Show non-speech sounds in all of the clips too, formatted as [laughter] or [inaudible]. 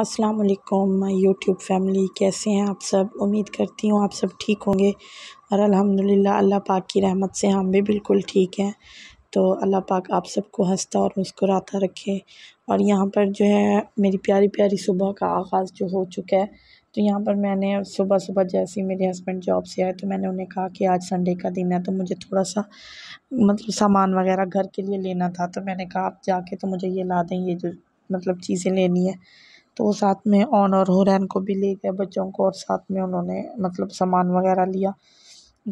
अस्सलाम वालेकुम my YouTube family कैसे हैं आप सब उम्मीद करती हूँ आप सब ठीक होंगे और अल्हम्दुलिल्लाह अल्लाह पाक की रहमत से हम भी बिल्कुल ठीक हैं तो अल्लाह पाक आप सबको हंसता और मुस्कुराता रखे और यहाँ पर जो है मेरी प्यारी प्यारी सुबह का आगाज़ जो हो चुका है तो यहाँ पर मैंने सुबह सुबह जैसे ही मेरे हस्बैंड जॉब से आए तो मैंने उन्हें कहा कि आज संडे का दिन है तो मुझे थोड़ा सा मतलब सामान वगैरह घर के लिए लेना था तो मैंने कहा आप जाके तो मुझे ये ला दें ये जो मतलब चीज़ें लेनी है तो साथ में ऑन और हुरैन को भी ले गए बच्चों को और साथ में उन्होंने मतलब सामान वगैरह लिया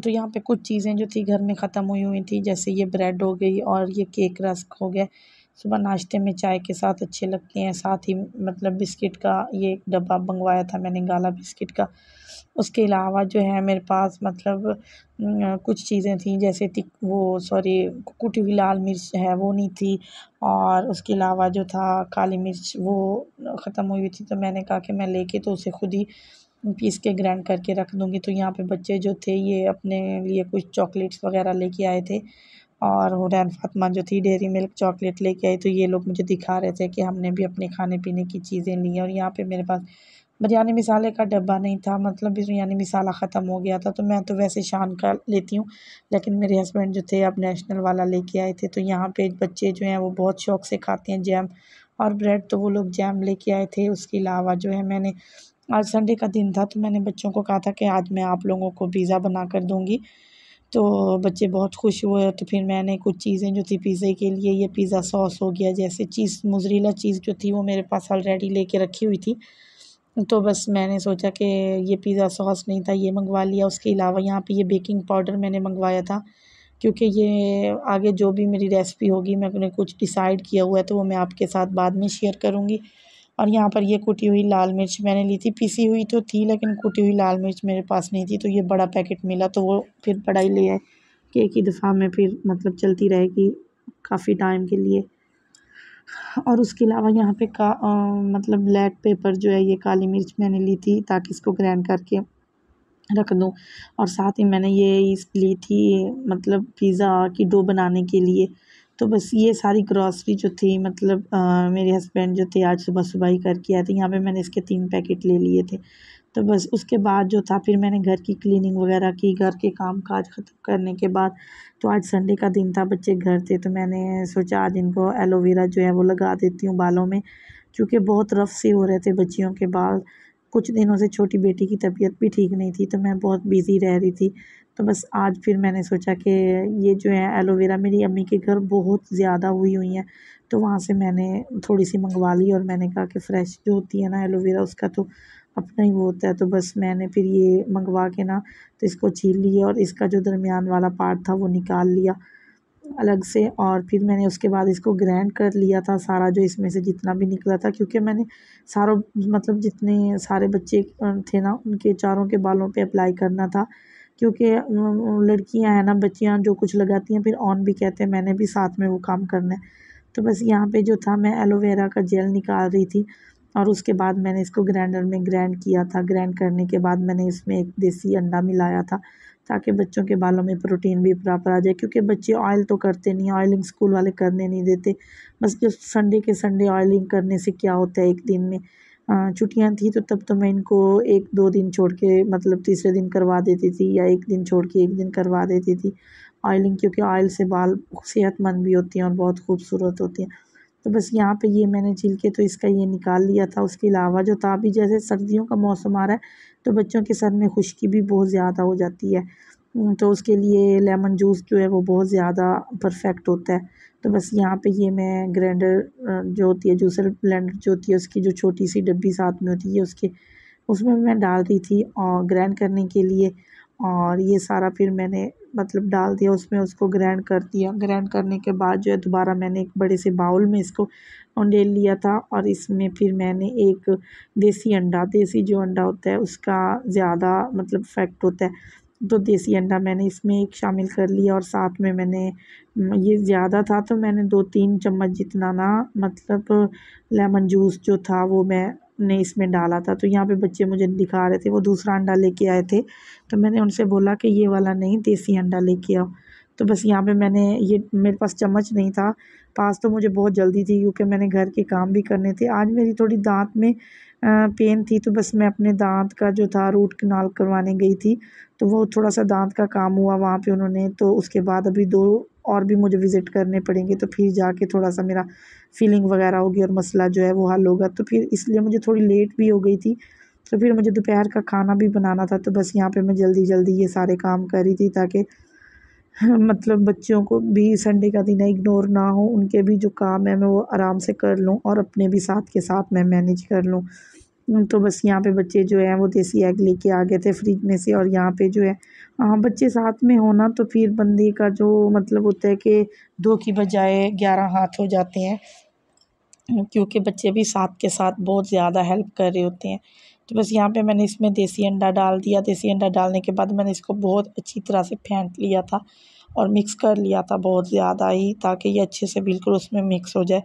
तो यहाँ पे कुछ चीज़ें जो थी घर में ख़त्म हुई हुई थी जैसे ये ब्रेड हो गई और ये केक रस्क हो गया सुबह नाश्ते में चाय के साथ अच्छे लगते हैं साथ ही मतलब बिस्किट का ये एक डब्बा मंगवाया था मैंने गाला बिस्किट का उसके अलावा जो है मेरे पास मतलब कुछ चीज़ें थी जैसे वो सॉरी कुटी हुई लाल मिर्च है वो नहीं थी और उसके अलावा जो था काली मिर्च वो ख़त्म हुई हुई थी तो मैंने कहा कि मैं लेके तो उसे खुद ही पीस के ग्राइंड करके रख दूँगी तो यहाँ पे बच्चे जो थे ये अपने लिए कुछ चॉकलेट्स वगैरह लेके आए थे और हुरैन फातिमा जो थी डेयरी मिल्क चॉकलेट लेके आई तो ये लोग मुझे दिखा रहे थे कि हमने भी अपने खाने पीने की चीज़ें ली और यहाँ पे मेरे पास बिरयानी मिसाले का डब्बा नहीं था मतलब बिरयानी मिसाला ख़त्म हो गया था तो मैं तो वैसे शान का लेती हूँ लेकिन मेरे हस्बैंड जो थे अब नेशनल वाला लेके आए थे तो यहाँ पे बच्चे जो हैं वो बहुत शौक से खाते हैं जैम और ब्रेड तो वो लोग जैम लेके आए थे उसके अलावा जो है मैंने आज संडे का दिन था तो मैंने बच्चों को कहा था कि आज मैं आप लोगों को पिज़्ज़ा बना कर दूँगी तो बच्चे बहुत खुश हुए तो फिर मैंने कुछ चीज़ें जो थी पिज़्ज़े के लिए ये पिज़्ज़ा सॉस हो गया जैसे चीज़ मुजरीला चीज़ जो थी वो मेरे पास ऑलरेडी लेके रखी हुई थी तो बस मैंने सोचा कि ये पिज़्ज़ा सॉस नहीं था ये मंगवा लिया उसके अलावा यहाँ पे ये बेकिंग पाउडर मैंने मंगवाया था क्योंकि ये आगे जो भी मेरी रेसिपी होगी मैंने कुछ डिसाइड किया हुआ है तो वो मैं आपके साथ बाद में शेयर करूँगी और यहाँ पर ये कुटी हुई लाल मिर्च मैंने ली थी पीसी हुई तो थी लेकिन कुटी हुई लाल मिर्च मेरे पास नहीं थी तो ये बड़ा पैकेट मिला तो वो फिर बड़ा ही ले आए कि एक ही दफ़ा में फिर मतलब चलती रहेगी काफ़ी टाइम के लिए और उसके अलावा यहाँ पे का आ, मतलब ब्लैक पेपर जो है ये काली मिर्च मैंने ली थी ताकि इसको ग्रैंड करके रख दूँ और साथ ही मैंने ये इस ली थी मतलब पिज़्ज़ा की डो बनाने के लिए तो बस ये सारी ग्रॉसरी जो थी मतलब आ, मेरे हस्बैंड जो थे आज सुबह सुबह ही करके आए थे यहाँ पे मैंने इसके तीन पैकेट ले लिए थे तो बस उसके बाद जो था फिर मैंने घर की क्लीनिंग वगैरह की घर के काम काज ख़त्म करने के बाद तो आज संडे का दिन था बच्चे घर थे तो मैंने सोचा आज इनको एलोवेरा जो है वो लगा देती हूँ बालों में क्योंकि बहुत रफ से हो रहे थे बच्चियों के बाल कुछ दिनों से छोटी बेटी की तबीयत भी ठीक नहीं थी तो मैं बहुत बिज़ी रह रही थी तो बस आज फिर मैंने सोचा कि ये जो है एलोवेरा मेरी अम्मी के घर बहुत ज़्यादा हुई हुई है तो वहाँ से मैंने थोड़ी सी मंगवा ली और मैंने कहा कि फ़्रेश जो होती है ना एलोवेरा उसका तो अपना ही वो होता है तो बस मैंने फिर ये मंगवा के ना तो इसको छील लिया और इसका जो दरमियान वाला पार्ट था वो निकाल लिया अलग से और फिर मैंने उसके बाद इसको ग्रैंड कर लिया था सारा जो इसमें से जितना भी निकला था क्योंकि मैंने सारों मतलब जितने सारे बच्चे थे ना उनके चारों के बालों पे अप्लाई करना था क्योंकि लड़कियां हैं ना बच्चियां जो कुछ लगाती हैं फिर ऑन भी कहते हैं मैंने भी साथ में वो काम करना है तो बस यहाँ पे जो था मैं एलोवेरा का जेल निकाल रही थी और उसके बाद मैंने इसको ग्राइंडर में ग्राइंड किया था ग्राइंड करने के बाद मैंने इसमें एक देसी अंडा मिलाया था ताकि बच्चों के बालों में प्रोटीन भी प्रॉपर आ जाए क्योंकि बच्चे ऑयल तो करते नहीं ऑयलिंग स्कूल वाले करने नहीं देते बस जब संडे के संडे ऑयलिंग करने से क्या होता है एक दिन में छुट्टियाँ थी तो तब तो मैं इनको एक दो दिन छोड़ के मतलब तीसरे दिन करवा देती थी या एक दिन छोड़ के एक दिन करवा देती थी ऑयलिंग क्योंकि ऑयल से बाल सेहतमंद भी होती हैं और बहुत खूबसूरत होती हैं तो बस यहाँ पे ये मैंने के तो इसका ये निकाल लिया था उसके अलावा जो था अभी जैसे सर्दियों का मौसम आ रहा है तो बच्चों के सर में खुश्की भी बहुत ज़्यादा हो जाती है तो उसके लिए लेमन जूस जो है वो बहुत ज़्यादा परफेक्ट होता है तो बस यहाँ पे ये मैं ग्राइंडर जो होती है जूसर ब्लेंडर जो होती है उसकी जो छोटी सी डब्बी साथ में होती है उसके उसमें मैं डाल रही थी और ग्राइंड करने के लिए और ये सारा फिर मैंने मतलब डाल दिया उसमें उसको ग्रैंड कर दिया ग्रैंड करने के बाद जो है दोबारा मैंने एक बड़े से बाउल में इसको ले लिया था और इसमें फिर मैंने एक देसी अंडा देसी जो अंडा होता है उसका ज़्यादा मतलब फैक्ट होता है तो देसी अंडा मैंने इसमें एक शामिल कर लिया और साथ में मैंने ये ज़्यादा था तो मैंने दो तीन चम्मच जितना ना मतलब लेमन जूस जो था वो मैं ने इसमें डाला था तो यहाँ पे बच्चे मुझे दिखा रहे थे वो दूसरा अंडा लेके आए थे तो मैंने उनसे बोला कि ये वाला नहीं देसी अंडा लेके आओ तो बस यहाँ पे मैंने ये मेरे पास चम्मच नहीं था पास तो मुझे बहुत जल्दी थी क्योंकि मैंने घर के काम भी करने थे आज मेरी थोड़ी दांत में पेन थी तो बस मैं अपने दांत का जो था रूट कनाल करवाने गई थी तो वो थोड़ा सा दांत का काम हुआ वहाँ पे उन्होंने तो उसके बाद अभी दो और भी मुझे विज़िट करने पड़ेंगे तो फिर जाके थोड़ा सा मेरा फीलिंग वगैरह होगी और मसला जो है वो हल होगा तो फिर इसलिए मुझे थोड़ी लेट भी हो गई थी तो फिर मुझे दोपहर का खाना भी बनाना था तो बस यहाँ पे मैं जल्दी जल्दी ये सारे काम कर रही थी ताकि [laughs] मतलब बच्चों को भी संडे का दिन इग्नोर ना हो उनके भी जो काम है मैं वो आराम से कर लूँ और अपने भी साथ के साथ मैं मैनेज कर लूँ तो बस यहाँ पे बच्चे जो है वो देसी एग लेके आ गए थे फ्रिज में से और यहाँ पे जो है हाँ बच्चे साथ में होना तो फिर बंदी का जो मतलब होता है कि दो की बजाय ग्यारह हाथ हो जाते हैं क्योंकि बच्चे भी साथ के साथ बहुत ज़्यादा हेल्प कर रहे होते हैं तो बस यहाँ पे मैंने इसमें देसी अंडा डाल दिया देसी अंडा डालने के बाद मैंने इसको बहुत अच्छी तरह से फेंट लिया था और मिक्स कर लिया था बहुत ज़्यादा ही ताकि ये अच्छे से बिल्कुल उसमें मिक्स हो जाए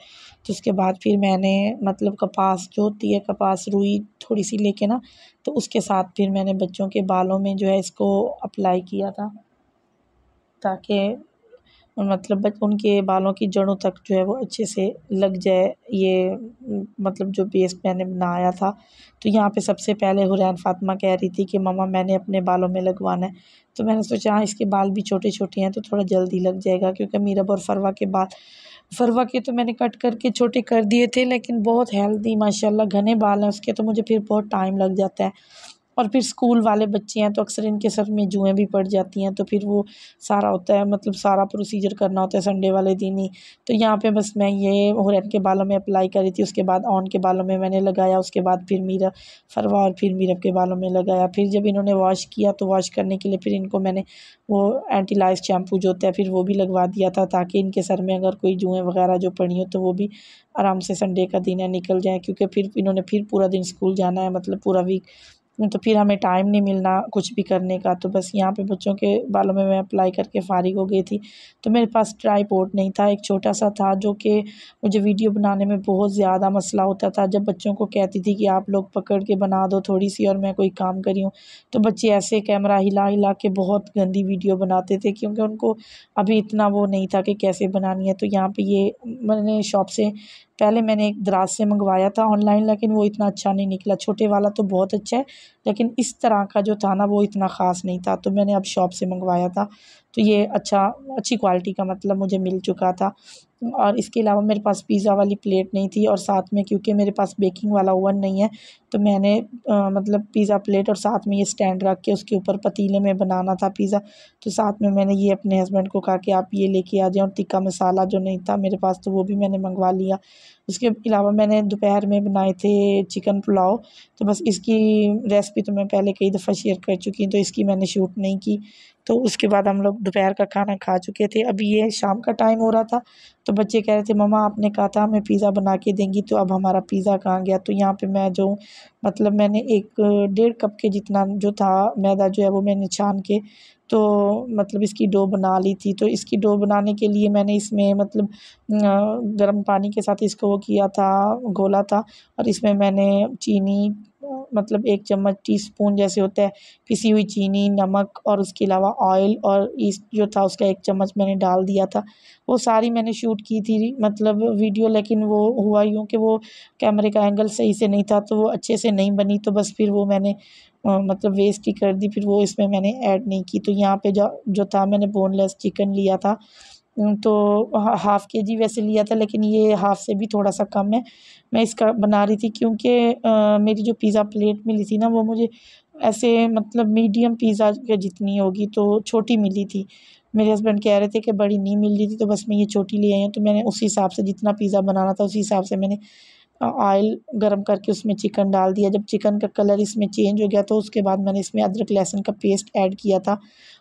तो उसके बाद फिर मैंने मतलब कपास जो होती है कपास रुई थोड़ी सी लेके ना तो उसके साथ फिर मैंने बच्चों के बालों में जो है इसको अप्लाई किया था ताकि मतलब उनके बालों की जड़ों तक जो है वो अच्छे से लग जाए ये मतलब जो बेस मैंने बनाया था तो यहाँ पे सबसे पहले हुरैन फातिमा कह रही थी कि ममा मैंने अपने बालों में लगवाना है तो मैंने सोचा हाँ इसके बाल भी छोटे छोटे हैं तो थोड़ा जल्दी लग जाएगा क्योंकि मीरब और फरवा के बाल फरवा के तो मैंने कट करके छोटे कर दिए थे लेकिन बहुत हेल्दी माशाल्लाह घने बाल हैं उसके तो मुझे फिर बहुत टाइम लग जाता है और फिर स्कूल वाले बच्चे हैं तो अक्सर इनके सर में जुएँ भी पड़ जाती हैं तो फिर वो सारा होता है मतलब सारा प्रोसीजर करना होता है संडे वाले दिन ही तो यहाँ पे बस मैं ये हुरैन के बालों में अप्लाई करी थी उसके बाद ऑन के बालों में मैंने लगाया उसके बाद फिर मीरा फरवा और फिर मीरब के बालों में लगाया फिर जब इन्होंने वॉश किया तो वॉश करने के लिए फिर इनको मैंने वो एंटीलाइज शैम्पू जो होता है फिर वो भी लगवा दिया था ताकि इनके सर में अगर कोई जुएँ वगैरह जो पड़ी हो तो वो भी आराम से संडे का दिन है निकल जाए क्योंकि फिर इन्होंने फिर पूरा दिन स्कूल जाना है मतलब पूरा वीक तो फिर हमें टाइम नहीं मिलना कुछ भी करने का तो बस यहाँ पे बच्चों के बालों में मैं अप्लाई करके फ़ारिग हो गई थी तो मेरे पास ट्राईपोर्ट नहीं था एक छोटा सा था जो कि मुझे वीडियो बनाने में बहुत ज़्यादा मसला होता था जब बच्चों को कहती थी कि आप लोग पकड़ के बना दो थोड़ी सी और मैं कोई काम करी हूँ तो बच्चे ऐसे कैमरा हिला हिला के बहुत गंदी वीडियो बनाते थे क्योंकि उनको अभी इतना वो नहीं था कि कैसे बनानी है तो यहाँ पर ये मैंने शॉप से पहले मैंने एक दराज़ से मंगवाया था ऑनलाइन लेकिन वो इतना अच्छा नहीं निकला छोटे वाला तो बहुत अच्छा है लेकिन इस तरह का जो था ना वो इतना ख़ास नहीं था तो मैंने अब शॉप से मंगवाया था तो ये अच्छा अच्छी क्वालिटी का मतलब मुझे मिल चुका था और इसके अलावा मेरे पास पिज़्ज़ा वाली प्लेट नहीं थी और साथ में क्योंकि मेरे पास बेकिंग वाला ओवन नहीं है तो मैंने आ, मतलब पिज़्ज़ा प्लेट और साथ में ये स्टैंड रख के उसके ऊपर पतीले में बनाना था पिज़्ज़ा तो साथ में मैंने ये अपने हस्बैंड को कहा कि आप ये लेके आ जाएँ और टिक्का मसाला जो नहीं था मेरे पास तो वो भी मैंने मंगवा लिया इसके अलावा मैंने दोपहर में बनाए थे चिकन पुलाव तो बस इसकी रेसिपी तो मैं पहले कई दफ़ा शेयर कर चुकी हूँ तो इसकी मैंने शूट नहीं की तो उसके बाद हम लोग दोपहर का खाना खा चुके थे अभी ये शाम का टाइम हो रहा था तो बच्चे कह रहे थे ममा आपने कहा था हमें पिज़्ज़ा बना के देंगी तो अब हमारा पिज़्ज़ा कहाँ गया तो यहाँ पे मैं जो मतलब मैंने एक डेढ़ कप के जितना जो था मैदा जो है वो मैंने छान के तो मतलब इसकी डो बना ली थी तो इसकी डो बनाने के लिए मैंने इसमें मतलब गर्म पानी के साथ इसको वो किया था घोला था और इसमें मैंने चीनी मतलब एक चम्मच टीस्पून जैसे होता है पिसी हुई चीनी नमक और उसके अलावा ऑयल और ईस्ट जो था उसका एक चम्मच मैंने डाल दिया था वो सारी मैंने शूट की थी मतलब वीडियो लेकिन वो हुआ यूँ कि वो कैमरे का एंगल सही से नहीं था तो वो अच्छे से नहीं बनी तो बस फिर वो मैंने मतलब वेस्ट ही कर दी फिर वो इसमें मैंने ऐड नहीं की तो यहाँ पे जो जो था मैंने बोनलेस चिकन लिया था तो हाफ़ के जी वैसे लिया था लेकिन ये हाफ़ से भी थोड़ा सा कम है मैं इसका बना रही थी क्योंकि मेरी जो पिज़्ज़ा प्लेट मिली थी ना वो मुझे ऐसे मतलब मीडियम पिज़्ज़ा के जितनी होगी तो छोटी मिली थी मेरे हस्बैंड कह रहे थे कि बड़ी नहीं मिल रही थी तो बस मैं ये छोटी ले आई हूँ तो मैंने उस हिसाब से जितना पिज़्ज़ा बनाना था उसी हिसाब से मैंने ऑयल गरम करके उसमें चिकन डाल दिया जब चिकन का कलर इसमें चेंज हो गया तो उसके बाद मैंने इसमें अदरक लहसुन का पेस्ट ऐड किया था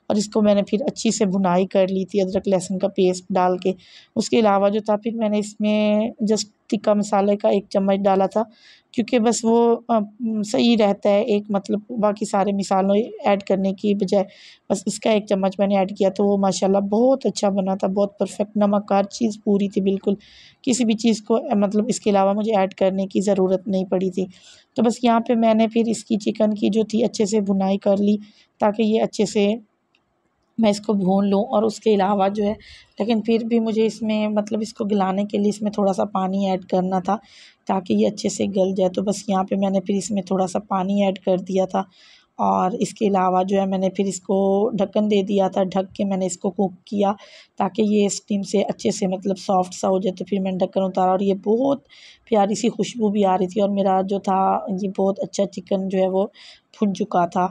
और इसको मैंने फिर अच्छी से भुनाई कर ली थी अदरक लहसुन का पेस्ट डाल के उसके अलावा जो था फिर मैंने इसमें जस्ट टिक्का मसाले का एक चम्मच डाला था क्योंकि बस वो सही रहता है एक मतलब बाकी सारे मिसालों ऐड करने की बजाय बस इसका एक चम्मच मैंने ऐड किया तो वो माशाल्लाह बहुत अच्छा बना था बहुत परफेक्ट नमक हर चीज़ पूरी थी बिल्कुल किसी भी चीज़ को मतलब इसके अलावा मुझे ऐड करने की ज़रूरत नहीं पड़ी थी तो बस यहाँ पर मैंने फिर इसकी चिकन की जो थी अच्छे से भुनाई कर ली ताकि ये अच्छे से मैं इसको भून लूँ और उसके अलावा जो है लेकिन फिर भी मुझे इसमें मतलब इसको गलाने के लिए इसमें थोड़ा सा पानी ऐड करना था ताकि ये अच्छे से गल जाए तो बस यहाँ पे मैंने फिर इसमें थोड़ा सा पानी ऐड कर दिया था और इसके अलावा जो है मैंने फिर इसको ढक्कन दे दिया था ढक के मैंने इसको कुक किया ताकि ये स्टीम से अच्छे से मतलब सॉफ्ट सा हो जाए तो फिर मैंने ढक्कन उतारा और ये बहुत प्यारी सी खुशबू भी आ रही थी और मेरा जो था ये बहुत अच्छा चिकन जो है वो भुन चुका था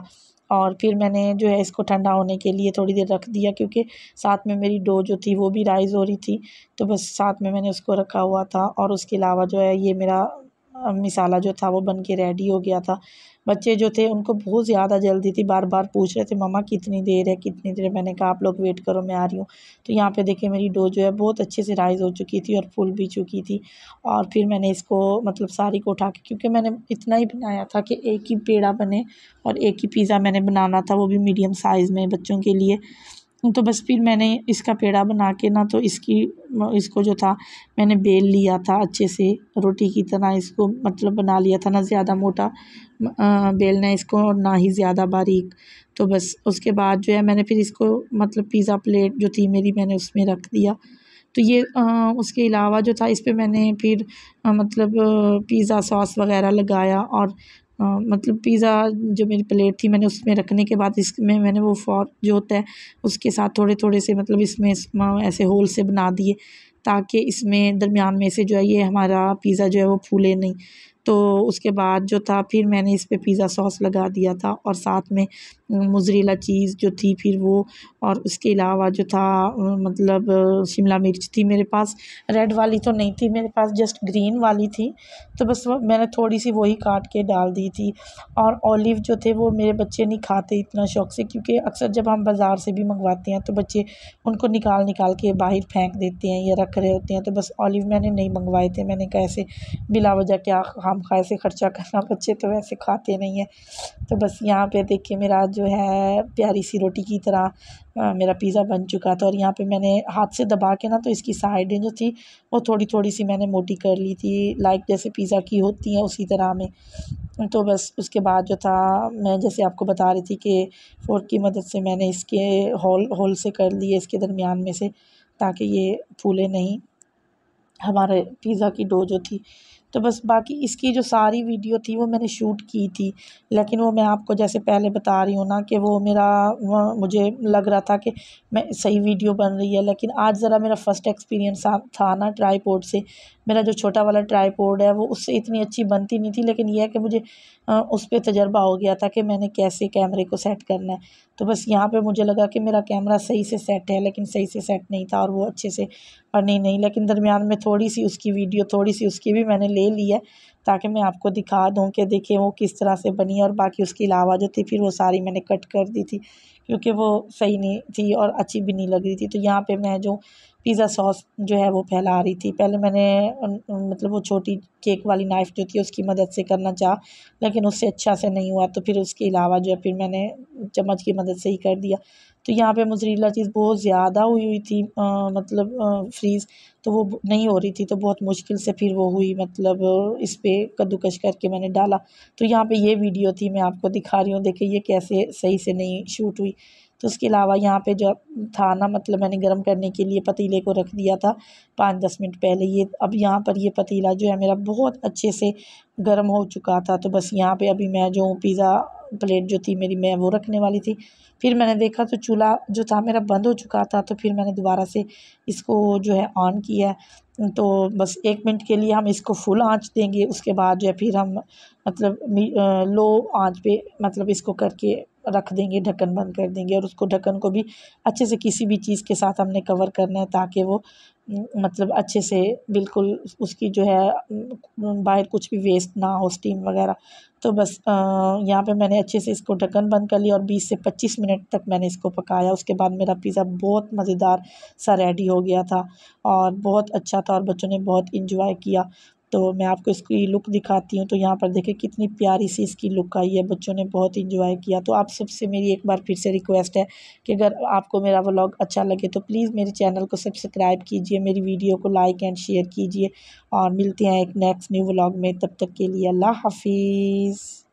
और फिर मैंने जो है इसको ठंडा होने के लिए थोड़ी देर रख दिया क्योंकि साथ में मेरी डो जो थी वो भी राइज़ हो रही थी तो बस साथ में मैंने उसको रखा हुआ था और उसके अलावा जो है ये मेरा मिसाला जो था वो बन के रेडी हो गया था बच्चे जो थे उनको बहुत ज़्यादा जल्दी थी बार बार पूछ रहे थे मम्मा कितनी देर है कितनी देर है मैंने कहा आप लोग वेट करो मैं आ रही हूँ तो यहाँ पे देखिए मेरी डो जो है बहुत अच्छे से राइज़ हो चुकी थी और फूल भी चुकी थी और फिर मैंने इसको मतलब सारी को उठा के क्योंकि मैंने इतना ही बनाया था कि एक ही पेड़ा बने और एक ही पिज़्ज़ा मैंने बनाना था वो भी मीडियम साइज़ में बच्चों के लिए तो बस फिर मैंने इसका पेड़ा बना के ना तो इसकी इसको जो था मैंने बेल लिया था अच्छे से रोटी की तरह इसको मतलब बना लिया था ना ज़्यादा मोटा बेलना इसको और ना ही ज़्यादा बारीक तो बस उसके बाद जो है मैंने फिर इसको मतलब पिज़्ज़ा प्लेट जो थी मेरी मैंने उसमें रख दिया तो ये आ, उसके अलावा जो था इस पर मैंने फिर आ, मतलब पिज़्ज़ा सॉस वगैरह लगाया और मतलब पिज़्ज़ा जो मेरी प्लेट थी मैंने उसमें रखने के बाद इसमें मैंने वो फॉर जो होता है उसके साथ थोड़े थोड़े से मतलब इसमें ऐसे होल से बना दिए ताकि इसमें दरमियान में से जो है ये हमारा पिज़्ज़ा जो है वो फूले नहीं तो उसके बाद जो था फिर मैंने इस पर पिज़्ज़ा सॉस लगा दिया था और साथ में मुजरीला चीज़ जो थी फिर वो और उसके अलावा जो था मतलब शिमला मिर्च थी मेरे पास रेड वाली तो नहीं थी मेरे पास जस्ट ग्रीन वाली थी तो बस मैंने थोड़ी सी वही काट के डाल दी थी और ऑलिव जो थे वो मेरे बच्चे नहीं खाते इतना शौक़ से क्योंकि अक्सर जब हम बाज़ार से भी मंगवाते हैं तो बच्चे उनको निकाल निकाल के बाहर फेंक देते हैं या रख रहे होते हैं तो बस ऑलिव मैंने नहीं मंगवाए थे मैंने कैसे बिला वजह क्या हम खा से ख़र्चा करना बच्चे तो वैसे खाते नहीं हैं तो बस यहाँ पे देखिए मेरा जो है प्यारी सी रोटी की तरह मेरा पिज़्ज़ा बन चुका था और यहाँ पे मैंने हाथ से दबा के ना तो इसकी साइडें जो थी वो थोड़ी थोड़ी सी मैंने मोटी कर ली थी लाइक जैसे पिज़्ज़ा की होती हैं उसी तरह में तो बस उसके बाद जो था मैं जैसे आपको बता रही थी कि फोर्क की मदद से मैंने इसके होल होल से कर लिए इसके दरमियान में से ताकि ये फूले नहीं हमारे पिज़्ज़ा की डो जो थी तो बस बाकी इसकी जो सारी वीडियो थी वो मैंने शूट की थी लेकिन वो मैं आपको जैसे पहले बता रही हूँ ना कि वो मेरा मुझे लग रहा था कि मैं सही वीडियो बन रही है लेकिन आज ज़रा मेरा फ़र्स्ट एक्सपीरियंस था ना ट्राईपोर्ट से मेरा जो छोटा वाला ट्राईपोर्ड है वो उससे इतनी अच्छी बनती नहीं थी लेकिन यह है कि मुझे उस पर तजर्बा हो गया था कि मैंने कैसे कैमरे को सेट करना है तो बस यहाँ पे मुझे लगा कि मेरा कैमरा सही से सेट है लेकिन सही से सेट नहीं था और वो अच्छे से और नहीं लेकिन दरमियान में थोड़ी सी उसकी वीडियो थोड़ी सी उसकी भी मैंने ले ली है ताकि मैं आपको दिखा दूँ कि देखें वो किस तरह से बनी और बाकी उसके अलावा जो थी फिर वो सारी मैंने कट कर दी थी क्योंकि वो सही नहीं थी और अच्छी भी नहीं लग रही थी तो यहाँ पे मैं जो पिज़्ज़ा सॉस जो है वो फैला रही थी पहले मैंने मतलब वो छोटी केक वाली नाइफ़ जो थी उसकी मदद से करना चाहा लेकिन उससे अच्छा से नहीं हुआ तो फिर उसके अलावा जो है फिर मैंने चम्मच की मदद से ही कर दिया तो यहाँ पे मुजरीला चीज़ बहुत ज़्यादा हुई हुई थी आ, मतलब आ, फ्रीज़ तो वो नहीं हो रही थी तो बहुत मुश्किल से फिर वो हुई मतलब इस पर कद्दूकश करके मैंने डाला तो यहाँ पे ये वीडियो थी मैं आपको दिखा रही हूँ देखिए ये कैसे सही से नहीं शूट हुई तो उसके अलावा यहाँ पे जो था ना मतलब मैंने गर्म करने के लिए पतीले को रख दिया था पाँच दस मिनट पहले ये अब यहाँ पर ये पतीला जो है मेरा बहुत अच्छे से गर्म हो चुका था तो बस यहाँ पर अभी मैं जो पिज़्ज़ा प्लेट जो थी मेरी मैं वो रखने वाली थी फिर मैंने देखा तो चूल्हा जो था मेरा बंद हो चुका था तो फिर मैंने दोबारा से इसको जो है ऑन किया तो बस एक मिनट के लिए हम इसको फुल आंच देंगे उसके बाद जो है फिर हम मतलब लो आंच पे मतलब इसको करके रख देंगे ढक्कन बंद कर देंगे और उसको ढक्कन को भी अच्छे से किसी भी चीज़ के साथ हमने कवर करना है ताकि वो मतलब अच्छे से बिल्कुल उसकी जो है बाहर कुछ भी वेस्ट ना हो स्टीम वगैरह तो बस यहाँ पे मैंने अच्छे से इसको ढक्कन बंद कर लिया और 20 से 25 मिनट तक मैंने इसको पकाया उसके बाद मेरा पिज़्ज़ा बहुत मज़ेदार सा रेडी हो गया था और बहुत अच्छा था और बच्चों ने बहुत इन्जॉय किया तो मैं आपको इसकी लुक दिखाती हूँ तो यहाँ पर देखें कितनी प्यारी सी इसकी लुक आई है बच्चों ने बहुत इंजॉय किया तो आप सबसे मेरी एक बार फिर से रिक्वेस्ट है कि अगर आपको मेरा व्लॉग अच्छा लगे तो प्लीज़ मेरे चैनल को सब्सक्राइब कीजिए मेरी वीडियो को लाइक एंड शेयर कीजिए और मिलते हैं एक नेक्स्ट न्यू व्लॉग में तब तक के लिए अल्लाह हाफिज़